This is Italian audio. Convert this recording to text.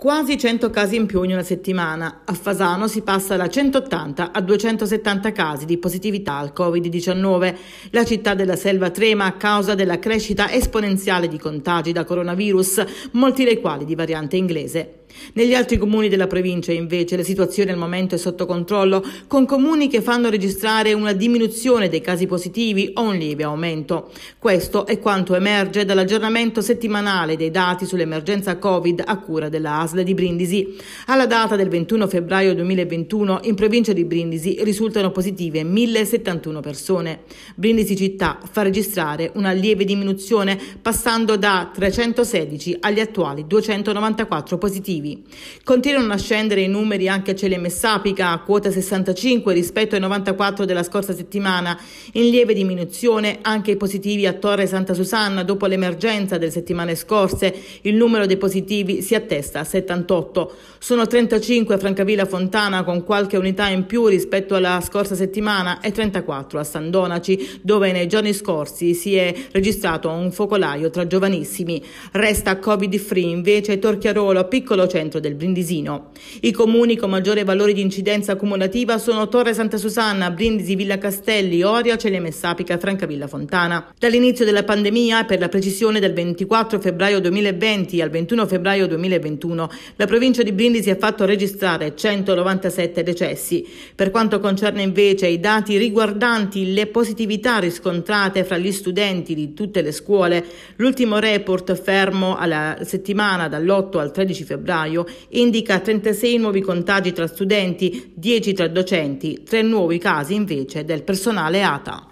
Quasi 100 casi in più in una settimana. A Fasano si passa da 180 a 270 casi di positività al Covid-19. La città della selva trema a causa della crescita esponenziale di contagi da coronavirus, molti dei quali di variante inglese. Negli altri comuni della provincia invece la situazione al momento è sotto controllo, con comuni che fanno registrare una diminuzione dei casi positivi o un lieve aumento. Questo è quanto emerge dall'aggiornamento settimanale dei dati sull'emergenza Covid a cura della ASL di Brindisi. Alla data del 21 febbraio 2021 in provincia di Brindisi risultano positive 1071 persone. Brindisi città fa registrare una lieve diminuzione passando da 316 agli attuali 294 positivi positivi. Continuano a scendere i numeri anche a Celia Messapica, a quota 65 rispetto ai 94 della scorsa settimana, in lieve diminuzione anche i positivi a Torre Santa Susanna dopo l'emergenza delle settimane scorse, il numero dei positivi si attesta a 78. Sono 35 a Francavilla Fontana con qualche unità in più rispetto alla scorsa settimana e 34 a San Donaci dove nei giorni scorsi si è registrato un focolaio tra giovanissimi. Resta Covid-free invece Torchiarolo, piccolo centro del Brindisino. I comuni con maggiore valore di incidenza accumulativa sono Torre Santa Susanna, Brindisi, Villa Castelli, Oria, Celeme Messapica, Francavilla Fontana. Dall'inizio della pandemia, per la precisione dal 24 febbraio 2020 al 21 febbraio 2021, la provincia di Brindisi ha fatto registrare 197 decessi. Per quanto concerne invece i dati riguardanti le positività riscontrate fra gli studenti di tutte le scuole, l'ultimo report fermo alla settimana dall'8 al 13 febbraio febbraio indica 36 nuovi contagi tra studenti, 10 tra docenti, 3 nuovi casi invece del personale ATA.